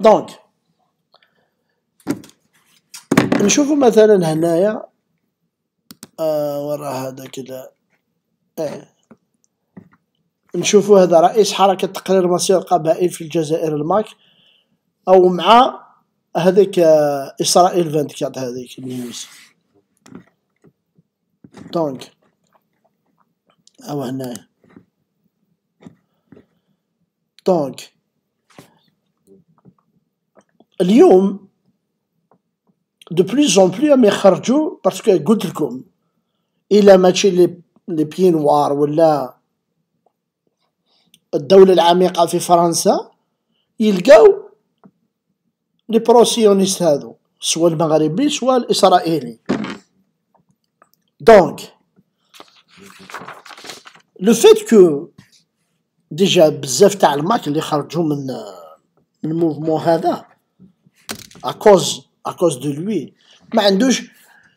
دونك نشوفو مثلا هنايا آه ورا هذا كذا اه نشوفو هذا رئيس حركة تقرير مصير القبائل في الجزائر الماك أو مع هذيك آه إسرائيل 24 هذيك النيوز دونك أو هنايا دونك اليوم دو بلوس اون بلو راهم يخرجوا باسكو قلت لكم الا ماشي لي لي بيي نوار ولا الدوله العميقه في فرنسا يلقاو لي بروسيونيست هادو سواء المغربي سواء الاسرائيلي دونك لو فيت كو ديجا بزاف تاع الماك اللي خرجوا من من الموفمون هذا اكوز اكوز دو لوي ما عندوش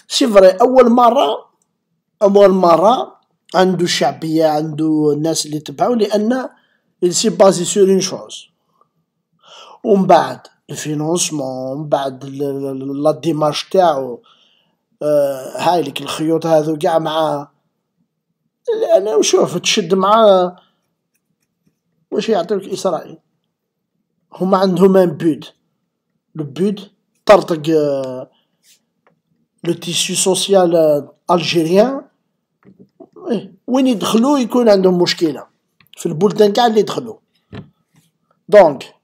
سي فري اول مره اول مره عنده شعبيه عنده الناس اللي تبعو لان سي بازي سور اون شوز ومن بعد الفينونسمون ومن بعد لا ديماش تاعو آه لك الخيوط هذو كاع مع انا وشوف تشد مع واش يعطيوك اسرائيل هما عندهم ان بوت le but طرطق لو تيسيو سوسيال الجيريان وين يدخلوا يكون عندهم مشكله في البلدان كاع اللي دخلوا دونك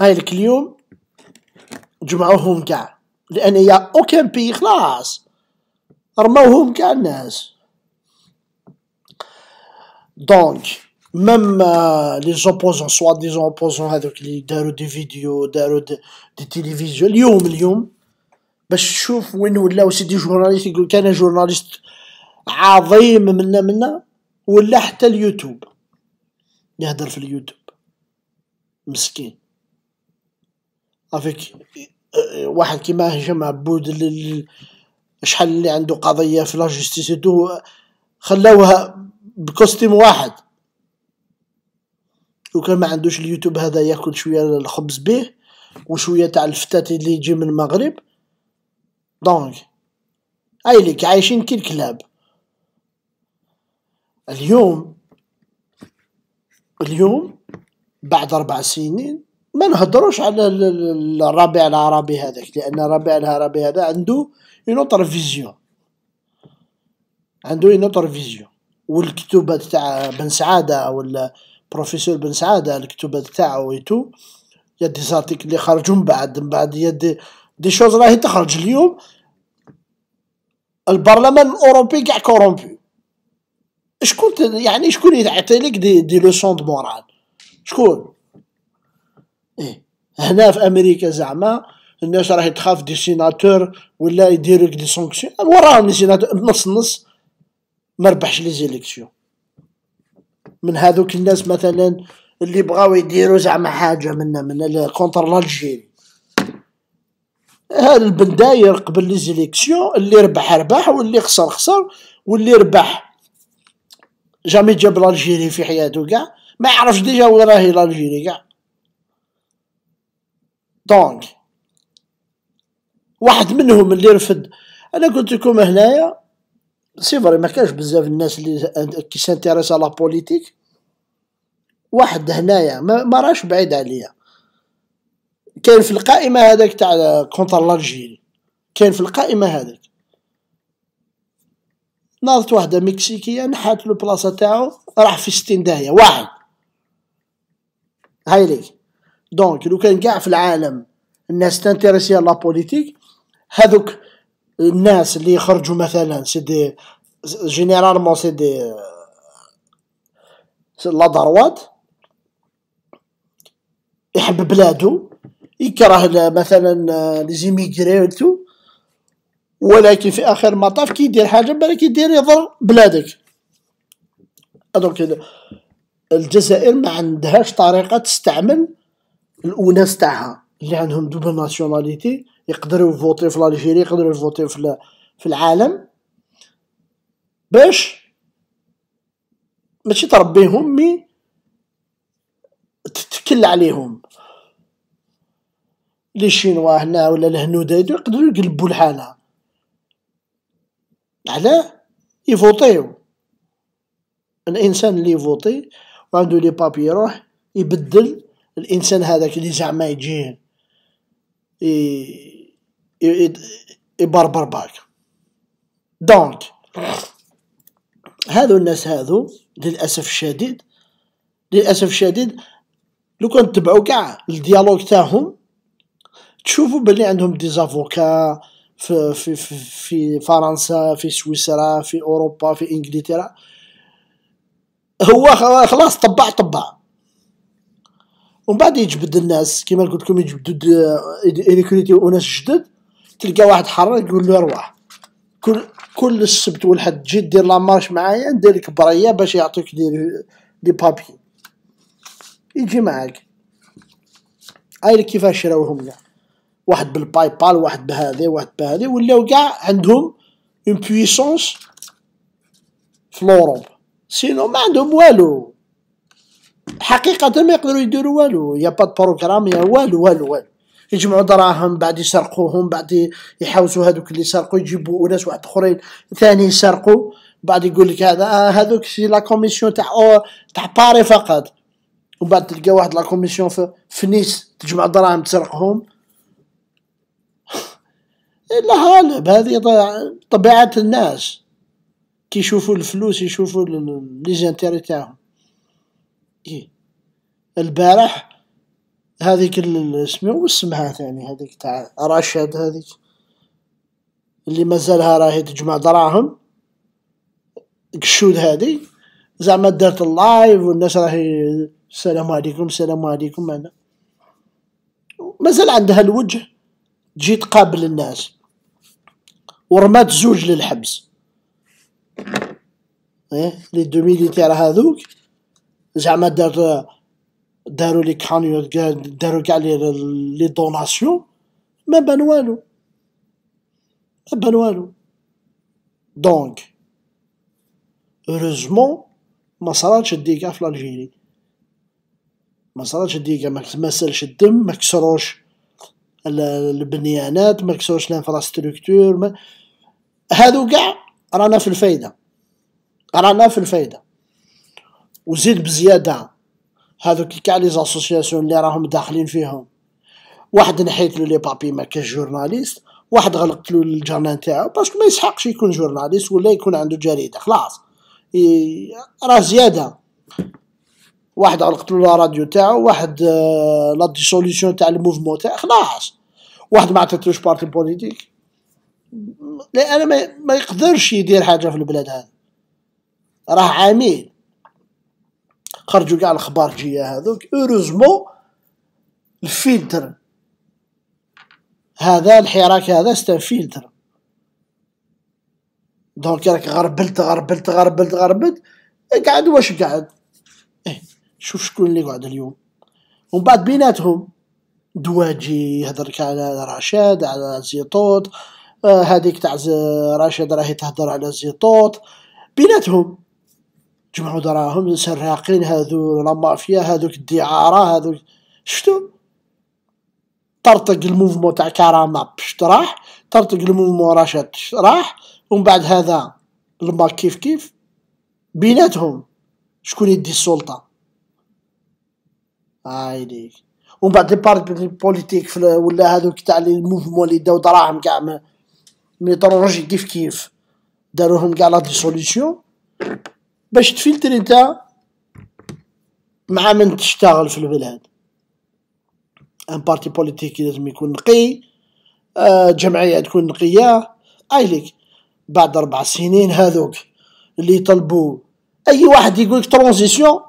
هاي لك اليوم جمعوهم كاع لان يا اوكان بي خلاص رموهم كاع الناس دونك ميم لي زوبوزون سوا دي زوبوزون هذوك اللي داروا دي فيديو داروا دي تيليفزيون اليوم اليوم باش تشوف وين ولاو سيدي جورناليست يقول كان جورناليست عظيم منا منا ولا حتى اليوتيوب يهدر في اليوتيوب مسكين افيك واحد كيما هشام عبود شحال اللي عنده قضيه في لاجستيس جوستيس خلاوها بكوستيم واحد لو كان ما عندوش اليوتيوب هذا ياكل شويه الخبز به وشويه تاع الفتات اللي يجي من المغرب دونك ايليك عايشين كي الكلاب اليوم اليوم بعد اربع سنين ما نهضروش على الربيع العربي هذاك لان الربيع العربي هذا عنده اون فيزيون عنده اون فيزيون والكتبات تاع بن سعاده ولا بروفيسور بن سعاده الكتب تاعو ويتو يا دي زارتيكل اللي خرجوا من بعد من بعد يا دي دي شوز راهي تخرج اليوم البرلمان الاوروبي كاع كورومبي شكون يعني شكون يعطي لك دي دي لوسون دو مورال شكون ايه هنا في امريكا زعما الناس راهي تخاف دي سيناتور ولا يديروا دي سونكسيون وراهم لي سيناتور نص نص ما ربحش لي زيليكسيون من هذوك الناس مثلا اللي بغاو يديروا زعما حاجه من من كونتر لالجيري هذا البنداير قبل لي زيليكسيون اللي ربح ربح واللي خسر خسر واللي ربح جامي جاب لالجيري في حياته كاع ما يعرفش ديجا وين راهي لالجيري كاع دونك واحد منهم اللي رفد انا قلت لكم هنايا سي فري ما كانش بزاف الناس اللي كي سانتيريس على بوليتيك واحد هنايا ما راش بعيد عليا كاين في القائمه هذاك تاع كونتر لالجيري كاين في القائمه هذاك ناضت وحده مكسيكيه نحات لو بلاصه تاعو راح في 60 داهيه واحد هاي ليك دونك لو كان كاع في العالم الناس تانتيريسي لا بوليتيك هذوك الناس اللي يخرجوا مثلا سي دي جينيرالمون سي دي لا دروات يحب بلادو يكره مثلا ليزيميغري تو ولكن في اخر المطاف كيدير حاجه بالك كيدير يضر بلادك دونك الجزائر ما عندهاش طريقه تستعمل الاناس تاعها اللي عندهم دوبل ناسيوناليتي يقدروا يفوتي في الجيري يقدروا يفوتي في في العالم باش ماشي تربيهم مي تتكل عليهم لي شينوا هنا ولا الهنود هادو يقدروا يقلبوا الحاله علاه يفوتيو الانسان اللي يفوتي وعندو لي بابي يروح يبدل الانسان هذاك اللي زعما يجي يبربر باك دونك هذو الناس هذو للاسف الشديد للاسف الشديد لو كان تبعوا كاع الديالوج تاعهم تشوفوا بلي عندهم دي زافوكا في, في, في, فرنسا في سويسرا في اوروبا في انجلترا هو خلاص طبع طبع ومن بعد يجبد الناس كما قلت لكم يجبدوا اليكوليتي وناس جدد تلقى واحد حرر يقول له ارواح كل كل السبت والحد تجي دير لامارش معايا ندير لك برايه باش يعطيك لي لي بابي يجي معاك عاير كيفاش شراوهم كاع واحد بالباي بال واحد بهذا واحد بهذا ولاو كاع عندهم اون بويسونس في لوروب سينو ما عندهم والو حقيقة ما يقدروا يديروا والو يا با بروغرام يا والو والو والو يجمعوا دراهم بعد يسرقوهم بعد يحوسوا هذوك اللي سرقوا يجيبوا ناس واحد اخرين ثاني يسرقوا بعد يقول لك هذا آه هذوك سي لا كوميسيون تاع تاع باري فقط وبعد بعد تلقى واحد لا كوميسيون في نيس تجمع دراهم تسرقهم لا هالب هذه طبيعة الناس كي يشوفوا الفلوس يشوفوا لي زانتيري تاعهم إيه البارح هذيك اسمه اسمها ثاني يعني هذيك تاع راشد هذيك اللي مازالها راهي تجمع دراهم قشود هذه زعما دارت اللايف والناس راهي السلام عليكم السلام عليكم انا مازال عندها الوجه تجي تقابل الناس ورمات زوج للحبس ايه لي دو ميليتير هذوك زعما دار داروا لي كانيو داروا كاع لي لي دوناسيون ما بان والو ما بان والو دونك هوروزمون ما صراتش الديكا في الجيري ما صراتش الديكا ما سالش الدم ما كسروش البنيانات ما كسروش الانفراستركتور ما هادو كاع رانا في الفايده رانا في الفايده وزيد بزياده هذوك كاع لي زاسوسياسيون اللي راهم داخلين فيهم واحد نحيت له لي بابي ما كاش جورناليست واحد غلقت له الجرنان تاعو باسكو ما يسحقش يكون جورناليست ولا يكون عنده جريده خلاص راه زياده واحد غلقت له الراديو تاعو واحد آه لا ديسوليسيون تاع الموفمون تاعو خلاص واحد ما عطاتلوش بارتي بوليتيك لا انا ما يقدرش يدير حاجه في البلاد هذا راه عميل خرجوا كاع الاخبار جيه هذوك اوروزمون الفلتر هذا الحراك هذا ستا فيلتر دونك راك غربلت غربلت غربلت غربلت قعد واش قعد إيه شوف شكون اللي قعد اليوم ومن بعد بيناتهم دواجي هضرك على رشاد على زيطوط هذيك آه تاع رشاد راهي تهضر على زيطوط بيناتهم جمعوا دراهم سراقين هذو لا مافيا هذوك الدعاره هذوك شفتو طرطق الموفمون تاع كرامه بشت راح طرطق الموفمون رشد راح ومن بعد هذا لما كيف كيف بيناتهم شكون يدي السلطه هايليك ومن بعد لي بوليتيك ولا هذوك تاع لي موفمون اللي داو دراهم كاع ميترولوجي كيف كيف داروهم كاع لا ديسوليسيون باش تفلتر انت مع من تشتغل في البلاد ان بارتي بوليتيكي لازم يكون نقي آه، جمعيه تكون نقيه ايليك بعد اربع سنين هذوك اللي يطلبوا اي واحد يقولك ترانزيسيون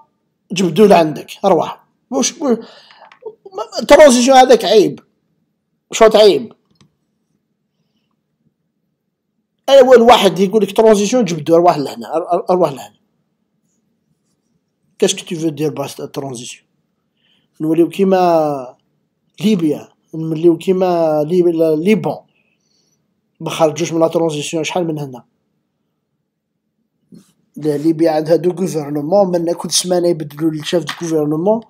جبدوا لعندك ارواح واش ترانزيسيون هذاك عيب شوط عيب اول واحد يقول لك ترانزيسيون جبدوا ارواح لهنا ارواح لهنا كاش كي تفو دير باس ترانزيسيون نوليو كيما ليبيا نوليو كيما ليبون ما خرجوش من لا ترانزيسيون شحال من هنا ليبيا عندها دو غوفرنمون من كل سمانه يبدلوا الشاف دو غوفرنمون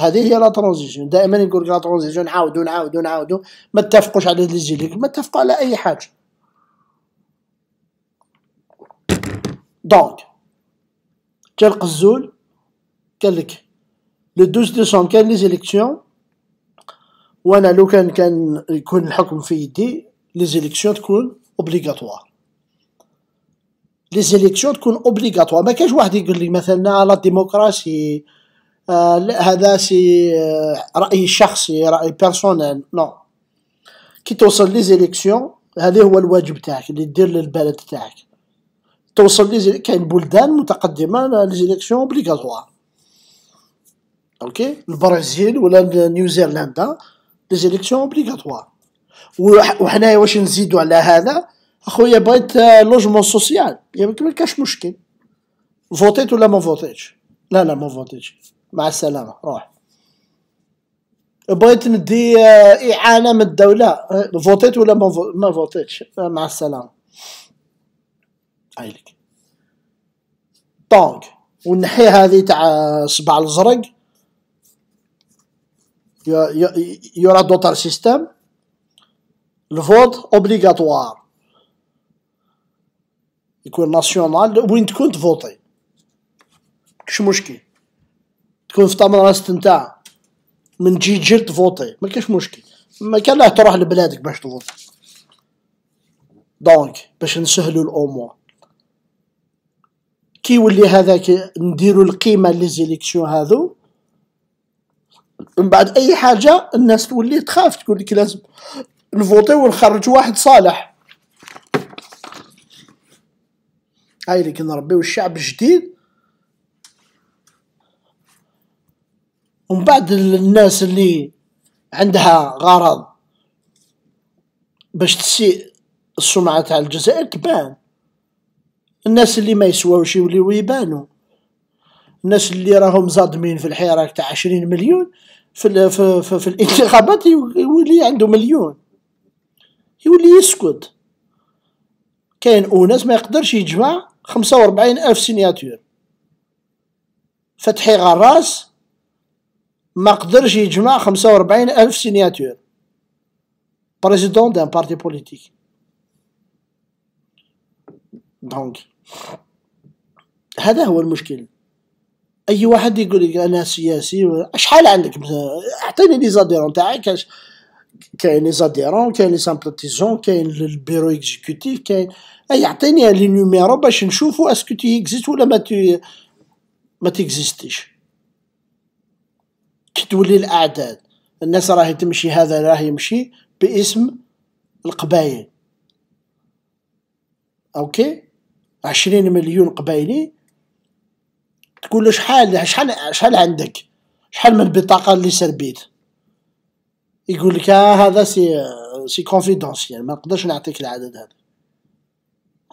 هذه هي لا ترانزيسيون دائما يقول لا ترانزيسيون نعاودو نعاودو نعاودو ما اتفقوش على لي زيليك ما اتفقوا على اي حاجه دونك جا القزول قال لك لو 12 ديسمبر كان لي زيليكسيون وانا لو كان كان يكون الحكم في يدي لي زيليكسيون تكون اوبليغاتوار لي زيليكسيون تكون اوبليغاتوار ما كاش واحد يقول لي مثلا لا ديموقراسي آه هذا سي راي شخصي راي بيرسونيل نو كي توصل لي زيليكسيون هذا هو الواجب تاعك اللي دير للبلد تاعك توصل كاين بلدان متقدمه ليزيليكسيون اوبليغاتوار اوكي البرازيل ولا نيوزيلندا ليزيليكسيون اوبليغاتوار وحنايا واش نزيدو على هذا اخويا بغيت لوجمون سوسيال ياك ما كاش مشكل فوتيت ولا ما فوتيتش لا لا ما فوتيتش مع السلامه روح بغيت ندي آه، اعانه من الدوله آه، فوتيت ولا ما فوتيتش آه، مع السلامه حايلك طونغ والنحية هذه تاع الصباع الازرق يورا دوتر سيستم الفوت اوبليغاتوار يكون ناسيونال وين تكون تفوتي كش مشكل تكون في طمرة نتاع من تجي جير تفوتي ما كاش مشكل ما كان لا تروح لبلادك باش تفوتي دونك باش نسهلوا الامور كيولي هذاك نديروا القيمه لي زيليكسيون هادو من بعد اي حاجه الناس تولي تخاف تقول لك لازم نفوتي ونخرج واحد صالح هاي اللي كنربيو الشعب الجديد ومن بعد الناس اللي عندها غرض باش تسيء السمعه تاع الجزائر تبان الناس اللي ما يسواوش يوليو يبانو الناس اللي راهم زادمين في الحراك تاع عشرين مليون في, الـ في, في, في الانتخابات يولي عنده مليون يولي يسكت كاين اوناس ما يقدرش يجمع 45 ألف سينياتور فتحي غراس ما قدرش يجمع 45 ألف سينياتور بريزيدون دان بارتي بوليتيك دونك هذا هو المشكل اي واحد يقول لك انا سياسي شحال عندك اعطيني لي زاديرون تاعك كاين لي زاديرون كاين لي سامبلاتيزون كاين البيرو اكزيكوتيف كاين اي اعطيني لي نيميرو باش نشوفو اسكو تي اكزيست ولا ما تي ما تيكزيستيش كي تولي الاعداد الناس راهي تمشي هذا راهي يمشي باسم القبائل اوكي عشرين مليون قبايلي تقول له شحال شحال شحال عندك شحال من البطاقة اللي سربيت يقول لك آه هذا سي سي كونفيدونسيال يعني ما نقدرش نعطيك العدد هذا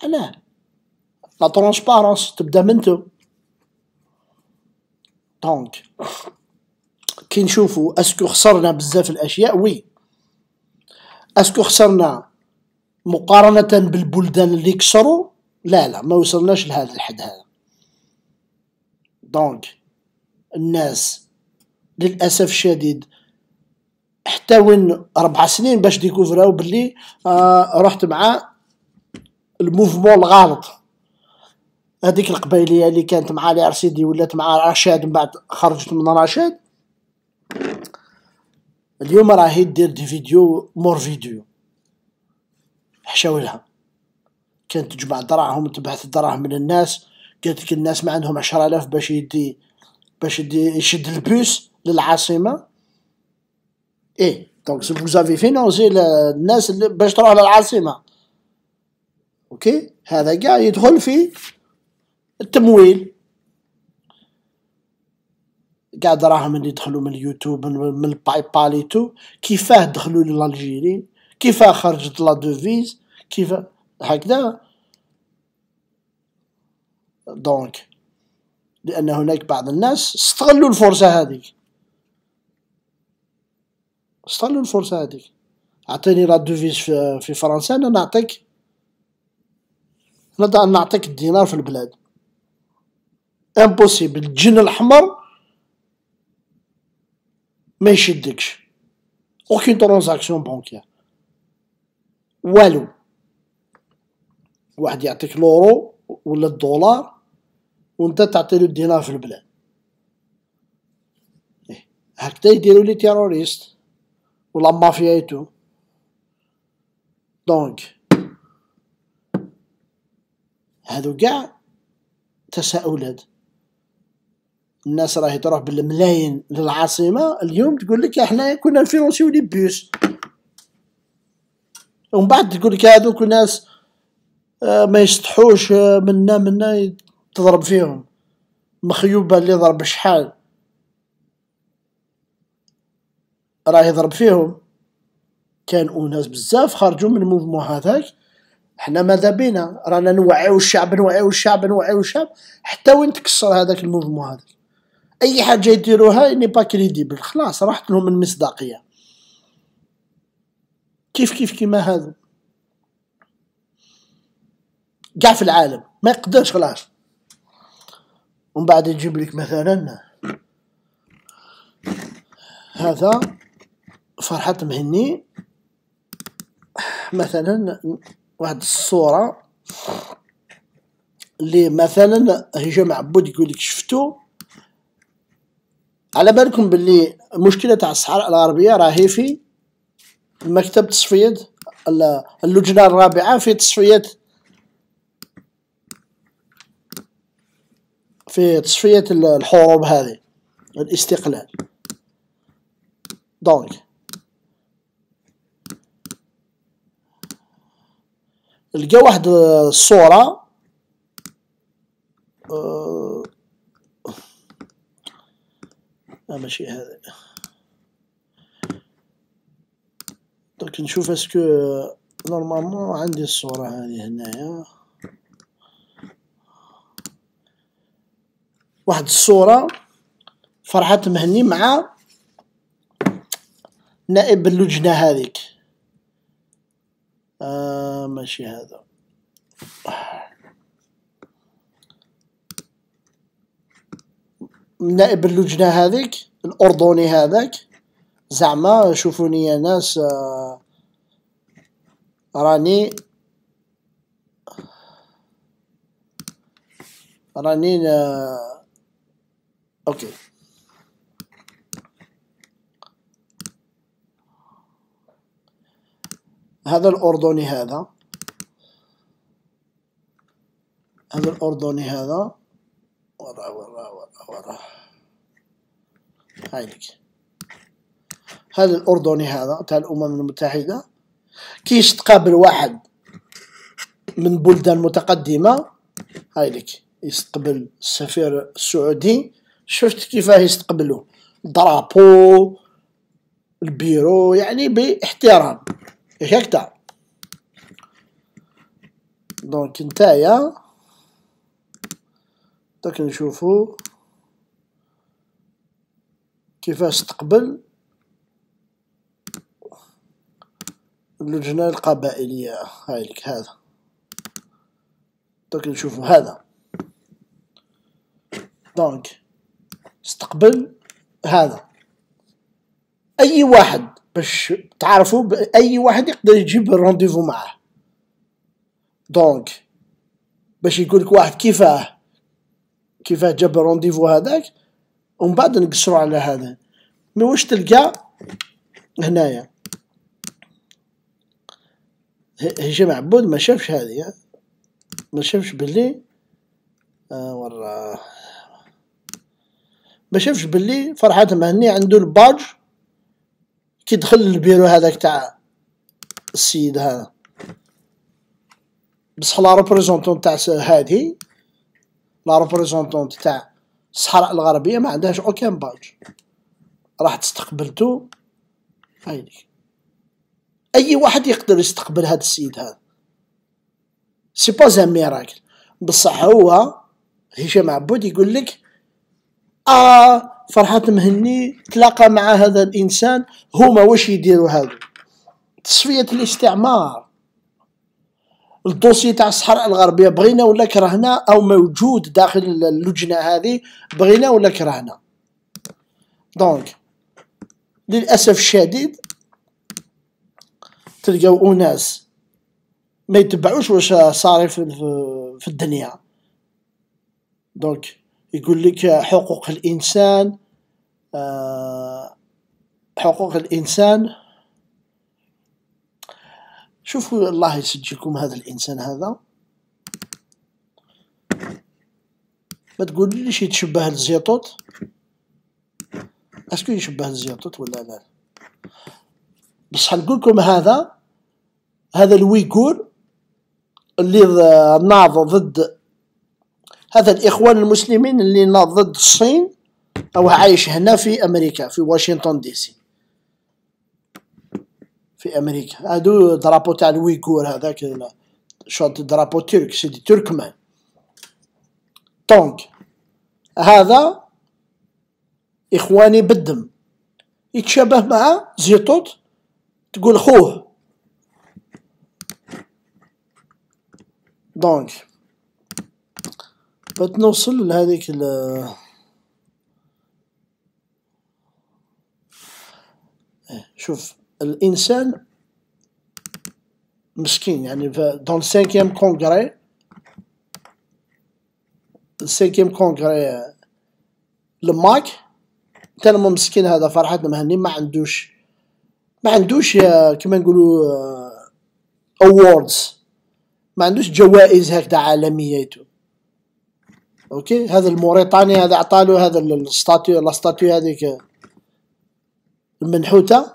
انا لا ترونسبارونس تبدا منتو دونك كي نشوفوا اسكو خسرنا بزاف الاشياء وي اسكو خسرنا مقارنة بالبلدان اللي كسروا لا لا ما وصلناش لهذا الحد هذا دونك الناس للاسف الشديد حتى وين اربع سنين باش ديكوفراو بلي آه رحت مع الموفمون الغلط هذيك القبيليه اللي كانت مع لي ارسيدي ولات مع رشاد من بعد خرجت من رشاد اليوم راهي دير دي فيديو مور فيديو حشاولها كانت تجمع دراهم تبعث الدراهم من الناس قالت لك الناس ما عندهم 10000 باش يدي باش يدي يشد البوس للعاصمه ايه دونك سو فوزافي فينونسي الناس باش تروح للعاصمه اوكي هذا كاع يدخل في التمويل كاع دراهم اللي دخلوا من اليوتيوب من الباي بال تو كيفاه دخلوا للالجيري كيفاه خرجت لا دوفيز كيفاه هكذا دونك لان هناك بعض الناس استغلوا الفرصه هذيك استغلوا الفرصه هذيك اعطيني لا دوفيز في فرنسا انا نعطيك نضع نعطيك الدينار في البلاد امبوسيبل الجن الاحمر ما يشدكش اوكين ترانزاكسيون بانكير والو واحد يعطيك لورو ولا الدولار وانت تعطي له الدينار في البلاد إيه. هكذا يديروا لي تيروريست ولا مافيا ايتو دونك هادو كاع تساؤلات الناس راهي تروح بالملايين للعاصمه اليوم تقول لك احنا كنا نفيرونسيو لي بوس ومن بعد تقول لك هادوك الناس آه، ما يستحوش آه، منا منا تضرب فيهم مخيوبة اللي ضرب شحال راه يضرب فيهم كان اناس بزاف خرجوا من الموفمون هذاك حنا ماذا بينا رانا نوعيو الشعب نوعيو الشعب نوعيو الشعب حتى وين تكسر هذاك الموفمون هذاك اي حاجه يديروها اني با كريديبل خلاص راحت لهم المصداقيه كيف كيف كيما هذا كاع في العالم ما يقدرش خلاص ومن بعد يجيب لك مثلا هذا فرحة مهني مثلا واحد الصورة اللي مثلا هشام عبود يقول لك شفتو على بالكم باللي مشكلة تاع الصحراء العربية راهي في مكتب تصفية اللجنة الرابعة في تصفية في تصفية الحروب هذه الاستقلال دونك لقى واحد الصورة أه, آه، ماشي هذا دونك نشوف اسكو آه، نورمالمون عندي الصورة هذه هنايا واحد الصوره فرحات مهني مع نائب اللجنه هذيك آه ماشي هذا نائب اللجنه هذيك الاردني هذاك زعما شوفوني يا ناس آه راني راني آه اوكي هذا الأردني هذا هذا الأردني هذا ورا ورا ورا ورا هايلك هذا الأردني هذا تاع الأمم المتحدة كي تقابل واحد من بلدان متقدمة هايلك يستقبل السفير السعودي شفت كيفاه يستقبلوا درابو البيرو يعني باحترام هكذا دونك نتايا دونك نشوفو كيفاش تقبل اللجنة القبائلية لك هذا دونك نشوفو هذا دونك استقبل هذا اي واحد باش تعرفوا اي واحد يقدر يجيب الرونديفو معاه دونك باش يقول لك واحد كيفاه كيفاه جاب الرونديفو هذاك ومن بعد نقصروا على هذا مي واش تلقى هنايا هشام عبود ما شافش هذه ما شافش باللي آه وراه ما شافش باللي فرحات مهني عنده الباج كي دخل للبيرو هذاك تاع السيد هذا بصح لا ريبريزونطون تاع هادي لا ريبريزونطون تاع الصحراء الغربيه ما عندهاش اوكان باج راح تستقبلتو هايديك اي واحد يقدر يستقبل هذا السيد هذا سي با زان ميراكل بصح هو هشام عبود يقول لك آه فرحات مهني تلاقى مع هذا الانسان هما واش يديروا هذا تصفية الاستعمار الدوسي تاع الصحراء الغربيه بغينا ولا كرهنا او موجود داخل اللجنه هذه بغينا ولا كرهنا دونك للاسف الشديد تلقاو اناس ما يتبعوش واش صار في الدنيا دونك يقول لك حقوق الإنسان آه، حقوق الإنسان شوفوا الله يسجلكم هذا الإنسان هذا ما تقول ليش يتشبه للزيطوط اسكو يشبه للزيطوط ولا لا بصح هنقولكم هذا هذا الويغور اللي ناض ضد هذا الإخوان المسلمين اللي ضد الصين أو عايش هنا في أمريكا في واشنطن دي سي في أمريكا هادو درابو تاع الويغور هذاك شوط درابو ترك سيدي تركمان دونك هذا إخواني بالدم يتشابه مع زيتوت تقول خوه دونك نوصل لهذيك ال إيه، شوف الانسان مسكين يعني دون سانكيام كونغري السانكيام كونغري لماك تلمو مسكين هذا فرحات مهني ما عندوش ما عندوش آه، كما نقولوا اووردز آه، ما عندوش جوائز هكذا عالميه اوكي هذا الموريتاني هذا عطالو هذا الستاتيو لا ستاتيو هذيك المنحوته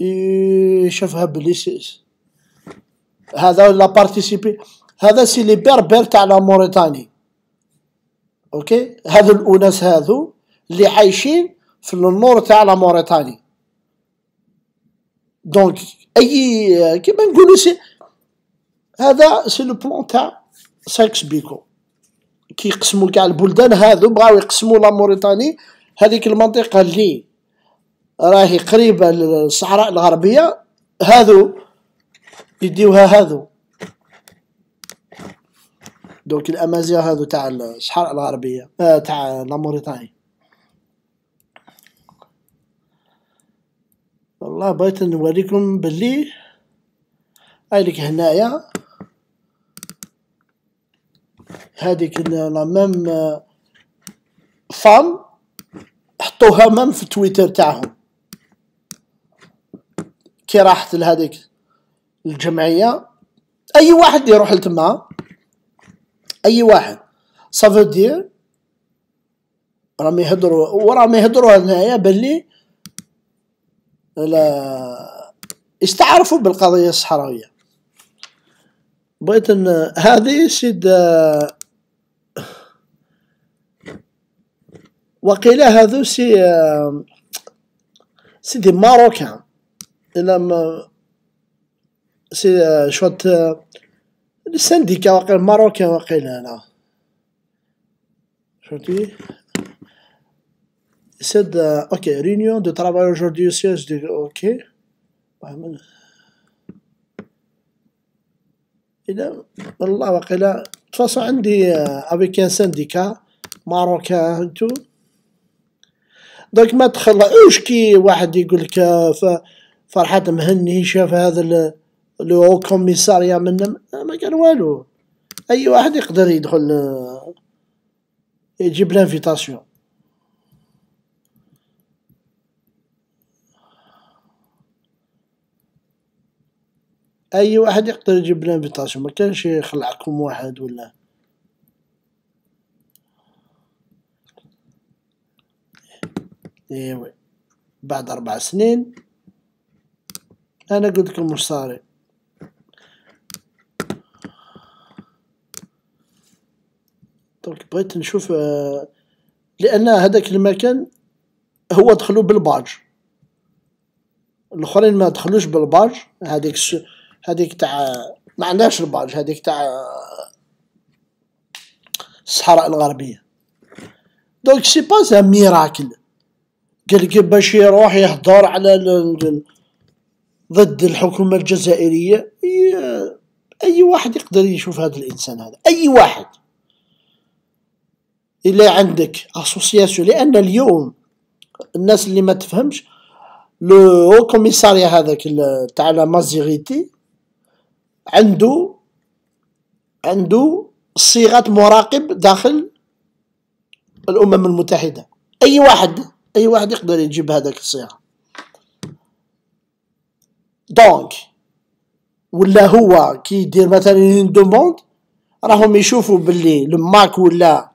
يشوفها بلي هذا لا بارتيسيبي هذا سي لي بربر تاع لا موريتاني اوكي هذو الاناس هذو اللي عايشين في النور تاع لا موريتاني دونك اي كيما نقولوا سي هذا سي لو بلون تاع ساكس بيكو كيقسموا كاع البلدان هادو بغاو يقسموا لا موريتاني هذيك المنطقه اللي راهي قريبه للصحراء الغربيه هادو يديوها هادو دونك الامازيغ هادو تاع الصحراء الغربيه آه تاع لا موريتاني والله بغيت نوريكم بلي هاي لك هنايا هذيك لا ميم آه، فام حطوها مام في تويتر تاعهم كي راحت لهذيك الجمعيه اي واحد يروح لتما اي واحد سافو دير راهم يهضروا وراهم يهضروا هنايا باللي لا استعرفوا بالقضيه الصحراويه بغيت هذه سيد آه، وقيل هذو سي آه، سي دي ماروكان الى ما سي آه، شوت شوط آه، سانديكا السنديكا وقيل ماروكان وقيل هنا شفتي سيد اوكي رينيون دو ترافاي اجوردي سياج دي اوكي الا والله وقيل تفاصل عندي افيك ان سنديكا ماروكان تو دونك ما تخلعوش كي واحد يقول لك فرحات مهني شاف هذا لو كوميساريا من ما كان والو اي واحد يقدر يدخل يجيب لانفيتاسيون اي واحد يقدر يجيب لانفيتاسيون ما كانش يخلعكم واحد ولا ايوا بعد أربع سنين أنا قلت لكم واش صاري دونك طيب، بغيت نشوف آه، لأن هذاك المكان هو دخلوا بالباج الاخرين ما دخلوش بالباج هذيك هذيك تاع ما عندهاش الباج هذيك تاع الصحراء الغربيه دونك سي با ميراكل قال باش يروح يهضر على ضد الحكومة الجزائرية أي واحد يقدر يشوف هذا الإنسان هذا أي واحد إلا عندك أسوسياسيون لأن اليوم الناس اللي ما تفهمش لو كوميساريا هذاك تاع لا مازيغيتي عندو عندو صيغة مراقب داخل الأمم المتحدة أي واحد اي واحد يقدر يجيب هذاك الصيغه دونك ولا هو كي يدير مثلا اون دوموند راهم يشوفوا باللي الماك ولا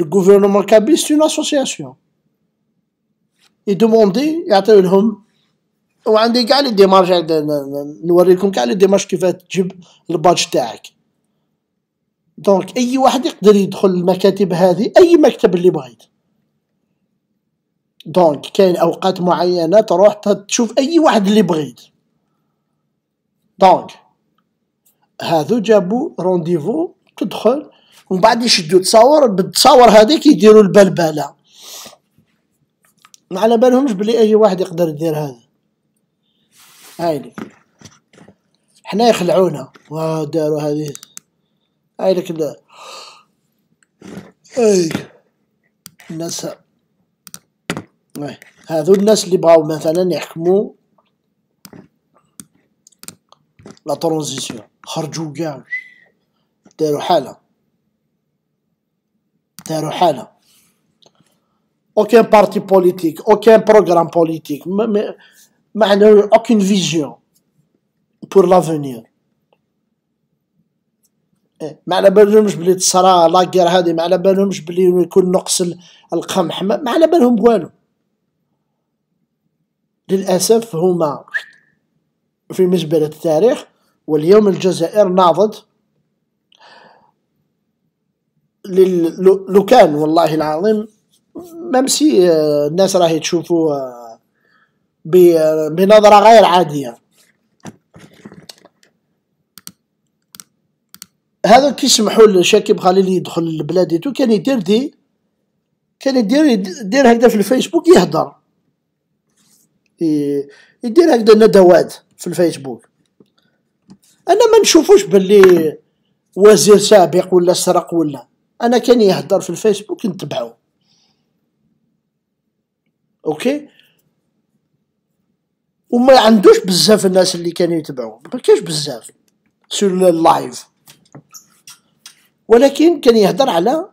الغوفرنمون كابيل سي اون اسوسياسيون يدوموندي يعطيو لهم وعندي كاع لي ديمارش نوريكم كاع لي ديمارش كيفاه تجيب الباج تاعك دونك اي واحد يقدر يدخل المكاتب هذه اي مكتب اللي بغيت دونك كاين اوقات معينه تروح تشوف اي واحد اللي بغيت دونك هادو جابوا رونديفو تدخل ومن بعد يشدوا تصاور بالتصاور هذيك يديروا البلبله ما على بالهمش بلي اي واحد يقدر يدير هذا هايلي حنا يخلعونا وداروا هذه هايلك اي الناس هذو إيه. الناس اللي بغاو مثلا يحكموا لا ترونزيسيون خرجوا كاع داروا حاله داروا حاله aucun parti politique, aucun programme politique, mais, mais aucune vision pour l'avenir. ما على بالهمش بلي تصرا لاكير هادي ما على بالهمش بلي يكون نقص القمح ما على بالهم والو للأسف هما في مزبلة التاريخ واليوم الجزائر ناضت لو كان والله العظيم ممسي آه، الناس راهي تشوفوا آه، بنظرة غير عادية هذا كي سمحوا لشاكب خليل يدخل لبلاديتو كان يدير دي كان يدير يدير هكذا في الفيسبوك يهضر يدير هكذا ندوات في الفيسبوك انا ما نشوفوش باللي وزير سابق ولا سرق ولا انا كان يهدر في الفيسبوك نتبعو اوكي وما عندوش بزاف الناس اللي كانوا يتبعو ما كاش بزاف سور اللايف ولكن كان يهدر على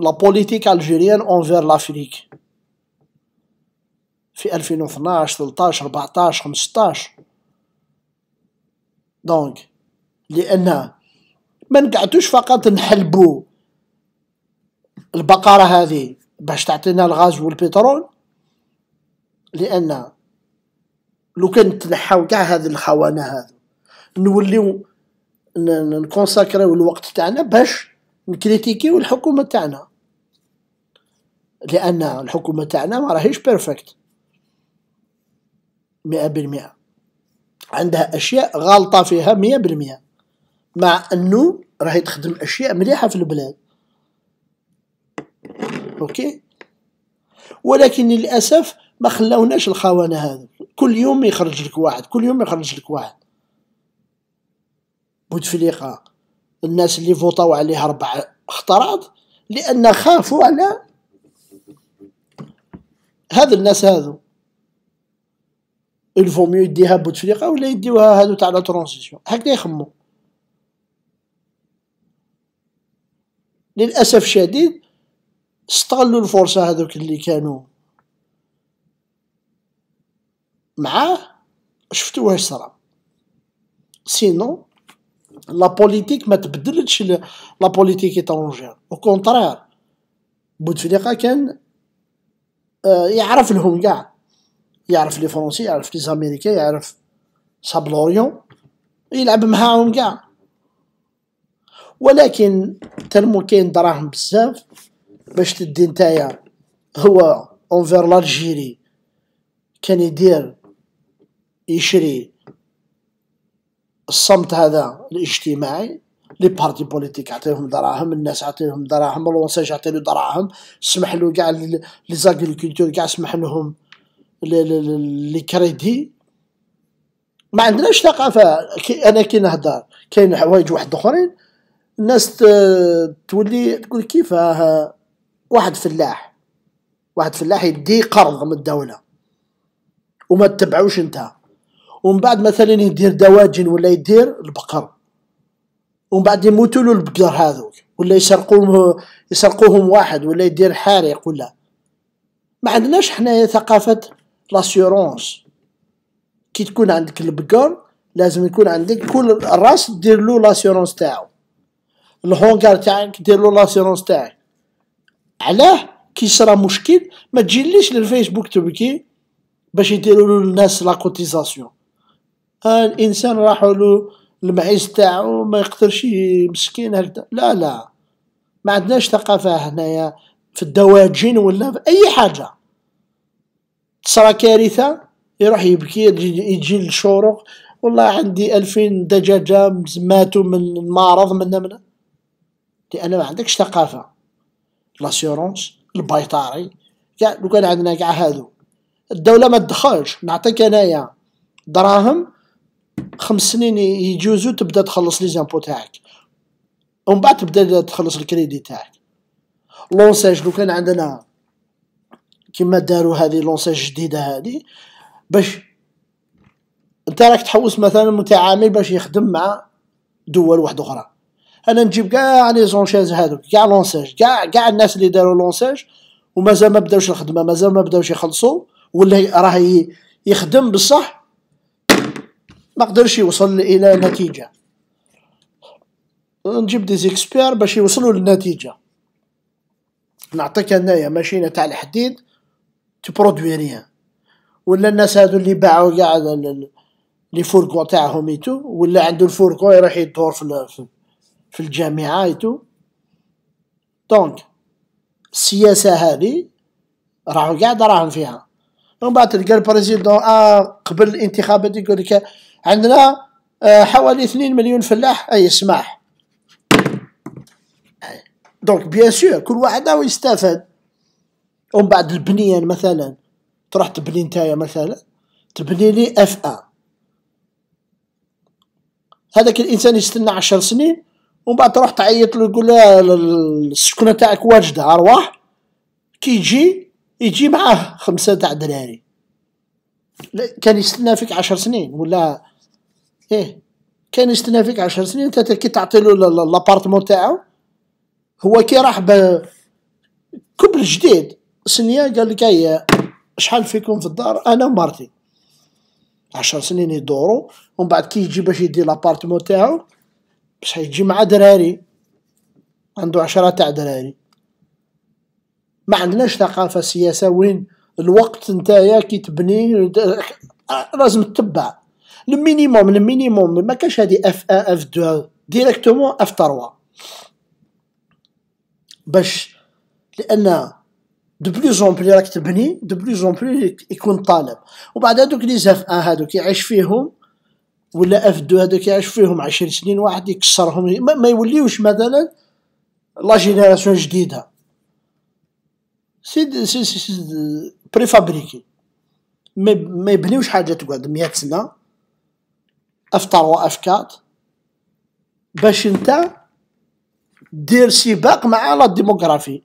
لا بوليتيك الجيريان اونفير لافريك في 2012 13 14 15 دونك لان ما نقعدوش فقط نحلبوا البقره هذه باش تعطينا الغاز والبترول لان لو كان تنحاو كاع هذه الخوانه هذو نوليو نكونساكريو الوقت تاعنا باش نكريتيكيو الحكومه تاعنا لان الحكومه تاعنا ما راهيش بيرفكت مئة بالمئة عندها أشياء غالطة فيها مئة بالمئة مع أنه راهي تخدم أشياء مليحة في البلاد أوكي ولكن للأسف ما خلاوناش الخونه هذا كل يوم يخرج لك واحد كل يوم يخرج لك واحد بوتفليقة الناس اللي فوطاو عليها أربع اختراض لأن خافوا على هذا الناس هذو الفو ميو يديها بوتفليقه ولا يديوها هادو تاع لا ترانزيسيون هكذا يخمو للاسف شديد استغلوا الفرصه هذوك اللي كانوا معاه شفتوا واش صرا سينو لا بوليتيك ما تبدلتش لا بوليتيك ايترونجير او كونترير بوتفليقه كان يعرف لهم كاع يعرف لي فرونسي يعرف لي زاميريكا يعرف شاب لوريون يلعب معاهم كاع ولكن تلمو كاين دراهم بزاف باش تدي نتايا هو اونفير لالجيري كان يدير يشري الصمت هذا الاجتماعي لي بارتي بوليتيك عطيهم دراهم الناس عطيهم دراهم الونساج عطيلو دراهم سمح له كاع لي زاغريكولتور كاع سمح لهم اللي كريدي ما عندناش ثقافه كي انا كي نهضر كاين حوايج واحد اخرين الناس تولي تقول كيفاه واحد فلاح واحد فلاح يدي قرض من الدوله وما تتبعوش انت ومن بعد مثلا يدير دواجن ولا يدير البقر ومن بعد يموتوا له البقر هذوك ولا يسرقوهم يسرقوهم واحد ولا يدير حارق ولا ما عندناش حنايا ثقافه لاسيورونس كي تكون عندك البقر لازم يكون عندك كل راس دير له لاسيورونس تاعو الهونغار تاعك دير له لاسيورونس تاعك علاه كي صرا مشكل ما تجيليش للفيسبوك تبكي باش يديروا له الناس لا كوتيزاسيون آه الانسان راح له المعيز تاعو ما يقدرش مسكين هكذا لا لا ما عندناش ثقافه هنايا في الدواجن ولا في اي حاجه تصرى كارثه يروح يبكي يجي للشروق والله عندي ألفين دجاجة ماتوا من المرض من من لأن ما عندكش ثقافة لاسيورونس البيطاري كاع لو كان عندنا كاع هادو الدولة ما تدخلش نعطيك أنايا دراهم خمس سنين يجوزو تبدا تخلص لي زامبو تاعك ومن بعد تبدا تخلص الكريدي تاعك لونساج لو كان عندنا كيما داروا هذه لونسه الجديده هذه باش انت راك تحوس مثلا متعامل باش يخدم مع دول واحده اخرى انا نجيب كاع لي يعني زونشيز هذوك كاع لونساج كاع كاع الناس اللي داروا لونساج ومازال ما بداوش الخدمه مازال ما بداوش يخلصوا ولا راه يخدم بصح ما قدرش يوصل الى نتيجه نجيب دي زيكسبير باش يوصلوا للنتيجه نعطيك انايا ماشينه تاع الحديد تبرودوي ريان ولا الناس هادو اللي باعوا كاع لي فوركو تاعهم ايتو ولا عنده الفوركو يروح يدور في في الجامعه ايتو دونك السياسه هادي راهو كاع دراهم فيها من بعد تلقى البريزيدون آه قبل الانتخابات يقول لك عندنا آه حوالي 2 مليون فلاح اي سماح دونك بيان سور كل واحد راهو يستافد ومن بعد البنية مثلا تروح تبني نتايا مثلا تبني لي اف ا هذاك الانسان يستنى عشر سنين ومن بعد تروح تعيط له يقول له السكنه تاعك واجده ارواح كي يجي يجي معاه خمسه تاع دراري كان يستنى فيك عشر سنين ولا ايه كان يستنى فيك عشر سنين انت كي تعطي له لابارتمون تاعو هو كي راح بكبل جديد سنيا قال لك هيا شحال فيكم في الدار انا ومرتي عشر سنين يدورو ومن بعد كي يجي باش يدي لابارتمون تاعو باش يجي مع دراري عنده عشرة تاع دراري ما عندناش ثقافه سياسه وين الوقت نتايا كي تبني لازم تتبع المينيموم المينيموم ما كاش هادي اف ا اف دو ديريكتومون اف 3 باش لان دو بلوز اون بلي راك تبني دو بلوز اون بلي يكون طالب وبعد هذوك لي زاف ان هذوك يعيش فيهم ولا اف دو هذوك يعيش فيهم عشر سنين واحد يكسرهم ما, يوليوش مثلا لا جينيراسيون جديده سي سي سي بريفابريكي ما يبنيوش حاجه تقعد مئة سنه اف 3 اف كات باش انت دير سباق مع لا ديموغرافي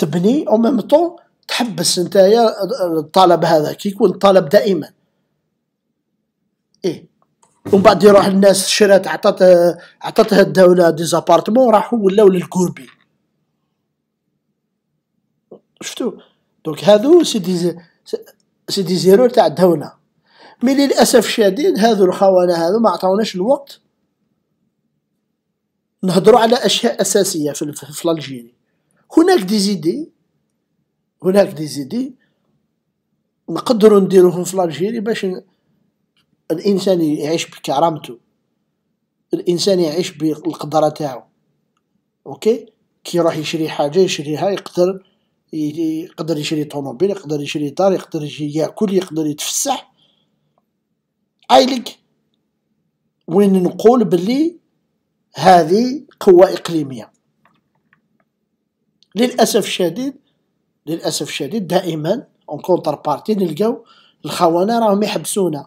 تبني او ميم طون تحبس نتايا الطلب هذا كي يكون الطلب دائما ايه ومن بعد يروح الناس شرات عطات عطاتها الدوله ديزابارتمون راحوا ولاو للكوربي شفتو دونك هادو سي دي سي دي زيرو تاع الدوله مي للاسف الشديد هادو الخونه هادو ما عطاوناش الوقت نهضروا على اشياء اساسيه في الالجيري هناك دي زيدي هناك دي زيدي نقدروا نديروهم في الجيري باش الانسان يعيش بكرامته الانسان يعيش بالقدره تاعو اوكي كي يروح يشري حاجه يشريها يقدر يقدر يشري طوموبيل يقدر يشري دار يقدر ياكل يقدر يتفسح عايلك وين نقول بلي هذه قوة إقليمية للاسف الشديد للاسف الشديد دائما اون كونتر بارتي نلقاو الخونه راهم يحبسونا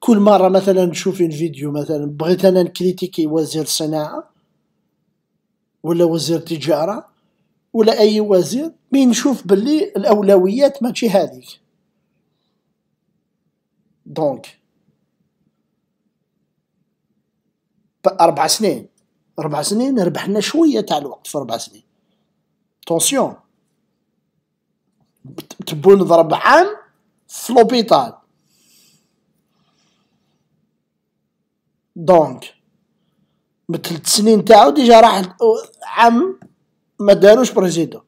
كل مره مثلا نشوف فيديو مثلا بغيت انا نكريتيكي وزير الصناعه ولا وزير التجاره ولا اي وزير مي نشوف باللي الاولويات ماشي هذيك دونك اربع سنين ربع سنين ربحنا شويه تاع الوقت في ربع سنين تونسيون تبو نضرب عام في لوبيتال دونك من ثلاث سنين تاعو ديجا راح عام ما داروش بريزيدو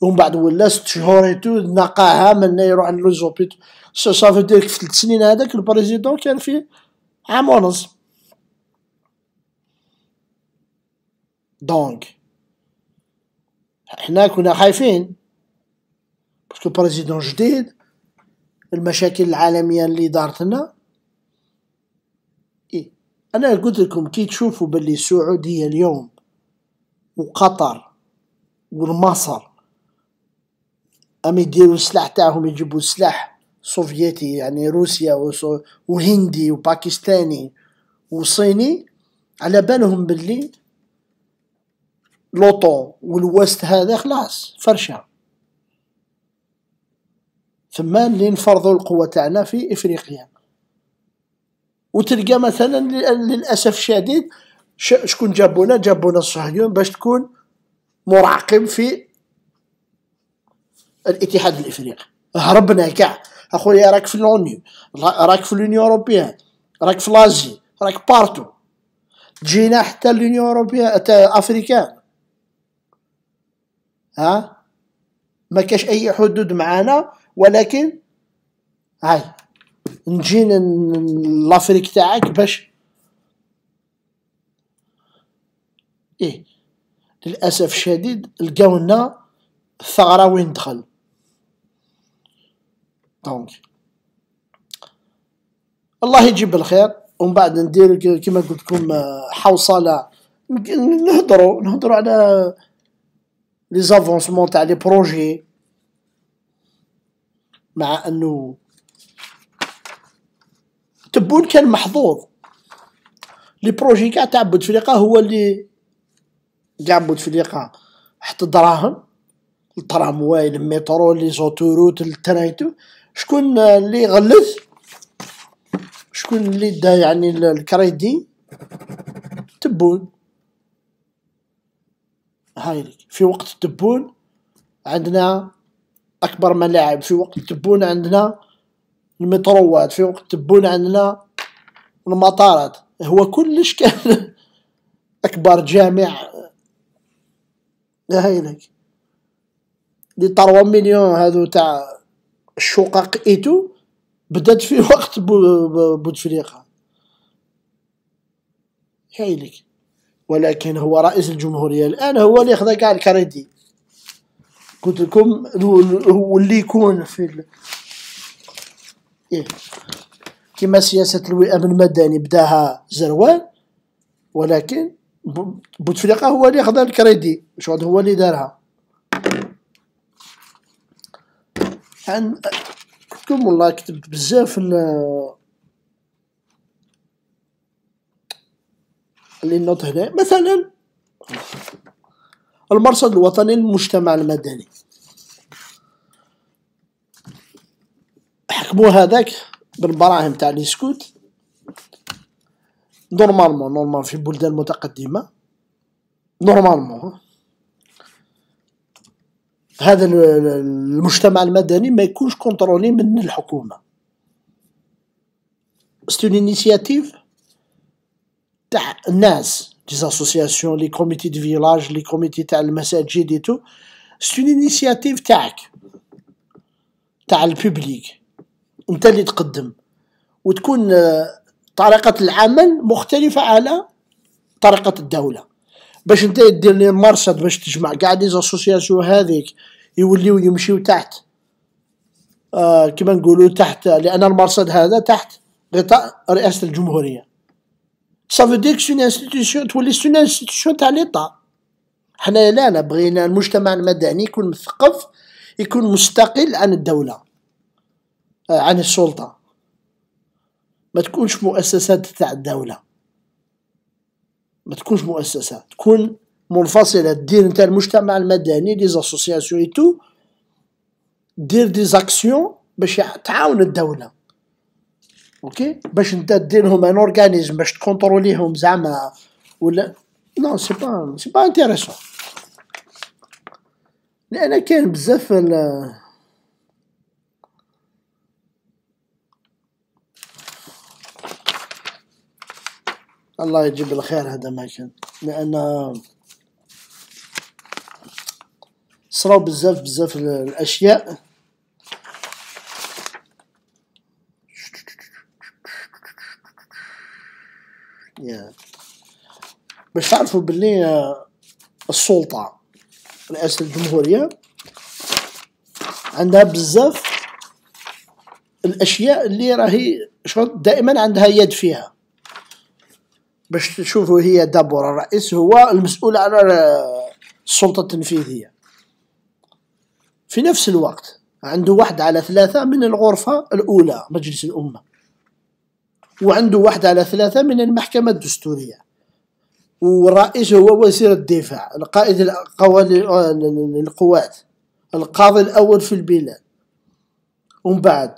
ومن بعد ولا ست شهور تو نقاها من يروح لوزوبيت سافو دير في ثلاث سنين هذاك البريزيدون كان فيه عام ونص دونك حنا كنا خايفين باسكو بريزيدون جديد المشاكل العالميه اللي دارت لنا إيه؟ انا قلت لكم كي تشوفوا باللي السعوديه اليوم وقطر والمصر ام يديروا السلاح تاعهم يجيبوا السلاح سوفيتي يعني روسيا وصو... وهندي وباكستاني وصيني على بالهم باللي لوطو والوست هذا خلاص فرشه ثما اللي نفرضوا القوه تاعنا في افريقيا وتلقى مثلا للاسف الشديد شكون جابونا جابونا الصهيون باش تكون مراقب في الاتحاد الافريقي هربنا كاع اخويا راك في لونيو راك في لونيو اوروبيان راك في لازي راك بارتو جينا حتى لونيو اوروبيان افريكان ها ما كاش اي حدود معانا ولكن هاي نجي لافريك تاعك باش ايه للاسف الشديد لقاو لنا الثغره وين دخل دونك الله يجيب الخير ومن بعد ندير كما قلت لكم حوصله نهضروا نهضروا على لي زافونسمون تاع لي بروجي مع انه تبون كان محظوظ لي بروجي كاع تاع بوتفليقه هو اللي كاع بوتفليقه حط دراهم الترامواي المترو لي زوتوروت الترايتو شكون اللي غلس شكون اللي دا يعني الكريدي تبون هايلك في وقت التبون عندنا اكبر ملاعب في وقت التبون عندنا المتروات في وقت التبون عندنا المطارات هو كلش كان اكبر جامع هايلك لي طروا مليون هادو تاع الشقق ايتو بدات في وقت بوتفليقه هايلك ولكن هو رئيس الجمهوريه الان هو اللي ياخذ كاع الكريدي قلت لكم هو اللي يكون في ال... إيه. كما سياسه الوئام المدني بداها زروان ولكن بوتفليقه هو اللي خدا الكريدي شغل هو اللي دارها عن كتبت والله كتبت بزاف ال للنوت هنا مثلا المرصد الوطني للمجتمع المدني حكموا هذاك بالبراهم تاع لي سكوت نورمالمون نورمال في بلدان متقدمة نورمالمون هذا المجتمع المدني ما يكونش كونترولي من الحكومة ستون انيسياتيف تاع الناس دي اسوسياسيون لي كوميتي دو فيلاج لي كوميتي تاع المساجد ايتو tout. انيسياتيف تاعك تاع الببليك انت اللي تقدم وتكون آه، طريقة العمل مختلفة على طريقة الدولة باش انت دير لي مرصد باش تجمع كاع لي زاسوسياسيون هذيك يوليو يمشيو تحت آه كما نقولوا تحت لان المرصد هذا تحت غطاء رئاسة الجمهورية سا فو دير سون انستيتيسيون تولي سون انستيتيسيون تاع ليطا حنايا لا لا بغينا المجتمع المدني يكون مثقف يكون مستقل عن الدوله عن السلطه ما تكونش مؤسسات تاع الدوله ما تكونش مؤسسات تكون منفصله دير نتاع المجتمع المدني لي زاسوسياسيون اي تو دير دي زاكسيون باش تعاون الدوله اوكي باش انت دير لهم ان اورغانيزم باش تكونتروليهم زعما ولا نو سي با سي با انتيريسون لان كاين بزاف ال الله يجيب الخير هذا ما كان لان صراو بزاف بزاف الاشياء باش تعرفوا باللي آه، السلطة رئاسة الجمهورية عندها بزاف الاشياء اللي راهي شغل دائما عندها يد فيها باش تشوفوا هي دابور الرئيس هو المسؤول على آه، السلطة التنفيذية في نفس الوقت عنده واحد على ثلاثة من الغرفة الأولى مجلس الأمة وعنده واحد على ثلاثة من المحكمة الدستورية والرئيس هو وزير الدفاع القائد القوات القاضي الأول في البلاد ومن بعد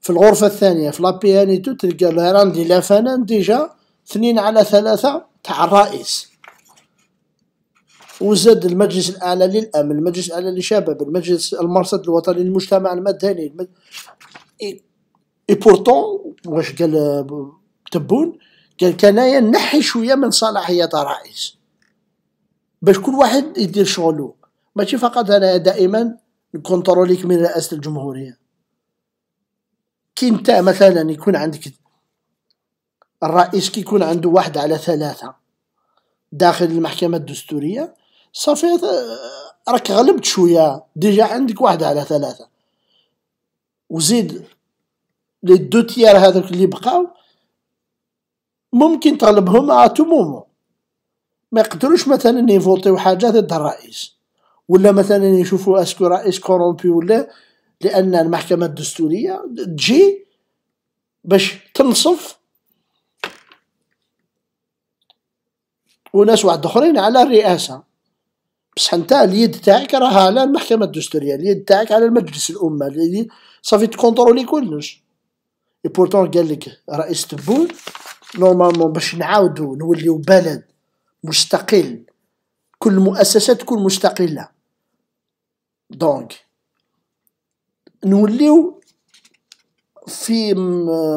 في الغرفة الثانية في لابيانيتو تلقى لاراندي لافانان ديجا اثنين على ثلاثة تاع الرئيس وزاد المجلس الأعلى للأمن المجلس الأعلى للشباب المجلس المرصد الوطني للمجتمع المدني اي بورتون واش قال تبون قال كنايا نحي شويه من صلاحيات الرئيس باش كل واحد يدير شغله ماشي فقط انا دائما نكونتروليك من رئاسه الجمهوريه كي انت مثلا يكون عندك الرئيس كي يكون عنده واحد على ثلاثه داخل المحكمه الدستوريه صافي راك غلبت شويه ديجا عندك واحد على ثلاثه وزيد لي دو تيار هذوك اللي بقاو ممكن تغلبهم ا تو مومون ما يقدروش مثلا يفوتيو حاجه ضد الرئيس ولا مثلا يشوفوا اسكو رئيس كورومبي ولا لان المحكمه الدستوريه تجي باش تنصف وناس واحد اخرين على الرئاسه بصح انت اليد تاعك راها على المحكمه الدستوريه اليد تاعك على المجلس الامه صافي تكونترولي كلش اي بورتون قال لك رئيس تبون نورمالمون باش نعاودو نوليو بلد مستقل كل مؤسسة تكون مستقلة دونك نوليو في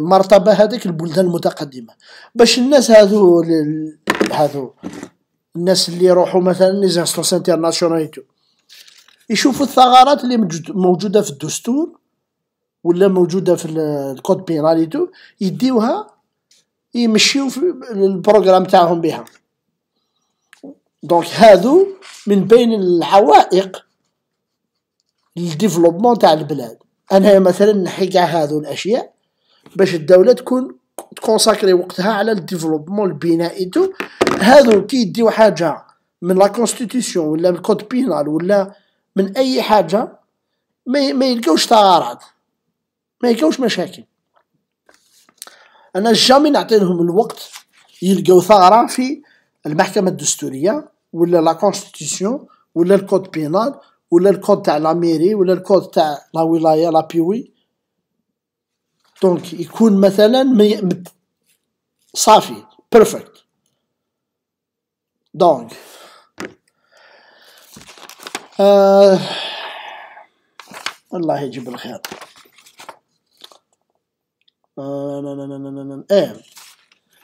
مرتبة هذيك البلدان المتقدمة باش الناس هذو لل... هذو الناس اللي يروحوا مثلا لي انترناسيونال يشوفوا الثغرات اللي موجودة في الدستور ولا موجوده في الكود بينال تو يديوها يمشيو في البروغرام تاعهم بها دونك هادو من بين العوائق للديفلوبمون تاع البلاد انا مثلا نحي كاع هادو الاشياء باش الدوله تكون تكونساكري وقتها على الديفلوبمون البنائي تو هادو كي يديو حاجه من لا كونستيتيسيون ولا من الكود بينال ولا من اي حاجه ما يلقاوش تعارض ما يلقاوش مشاكل انا جامي نعطي لهم الوقت يلقاو ثغره في المحكمه الدستوريه ولا لا كونستيتيسيون ولا الكود بينال ولا الكود تاع لا ميري ولا الكود تاع لا ولايه لا بيوي دونك يكون مثلا مي... صافي بيرفكت دونك آه الله يجيب الخير ايه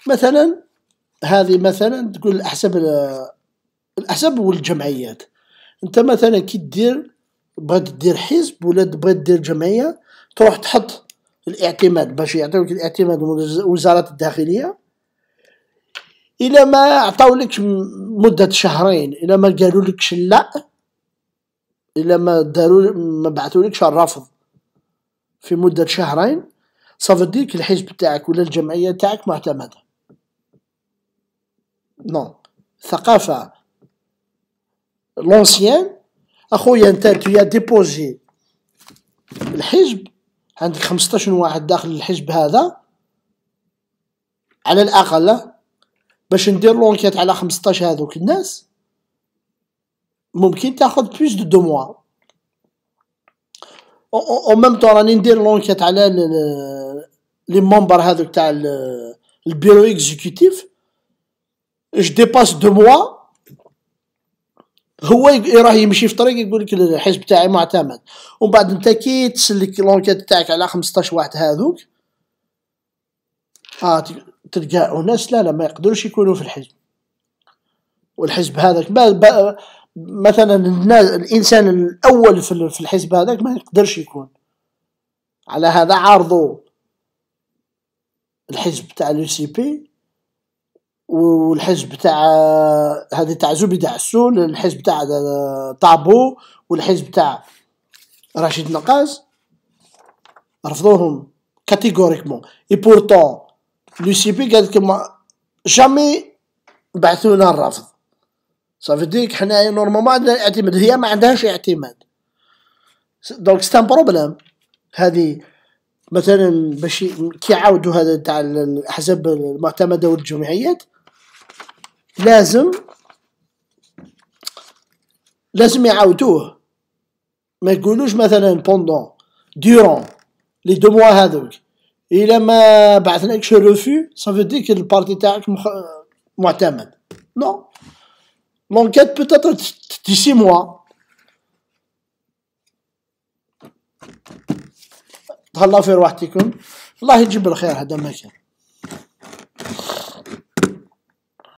مثلا هذه مثلا تقول الاحساب الاحساب والجمعيات انت مثلا كي دير بغيت دير حزب ولا بغيت دير جمعيه تروح تحط الاعتماد باش يعطيوك الاعتماد وزاره الداخليه الى ما عطاولكش مده شهرين الى ما قالوا لك لا الى ما داروا ما لك الرفض في مده شهرين صافديك الحزب تاعك ولا الجمعية تاعك معتمدة نو ثقافة لونسيان اخويا انت تويا ديبوزي الحزب عندك 15 واحد داخل الحزب هذا على الاقل باش ندير لونكيت على 15 هذوك الناس ممكن تاخذ بلوس دو دو موا اون ميم طون راني ندير لونكيت على لي ممبر هذوك تاع البيرو اكزيكوتيف اش ديباس دو موا هو راه يمشي في طريق يقول لك الحزب تاعي معتمد ومن بعد انت كي تسلك لونكيت تاعك على 15 واحد هذوك اه تلقى اناس لا لا ما يقدروش يكونوا في الحزب والحزب هذاك مثلا الانسان الاول في الحزب هذاك ما يقدرش يكون على هذا عارضوا الحزب تاع لو سي بي والحزب تاع هذه تاع زوبي عسول الحزب تاع طابو والحزب تاع رشيد نقاز رفضوهم كاتيغوريكمون اي بورتون لو سي بي قال لك جامي بعثونا الرفض صافي ديك حنايا نورمالمون عندنا الاعتماد هي ما عندهاش اعتماد دونك سيت ان بروبليم هذه مثلا باش كيعاودوا هذا تاع الاحزاب المعتمده والجمعيات لازم لازم يعاودوه ما يقولوش مثلا بوندون ديورون لي دو موا هذوك الا ما بعثناكش الرفي صافي ديك البارتي تاعك مخ... معتمد نو L'enquête peut être d'ici mois. تهلا في روحتكم الله يجيب الخير هذا ما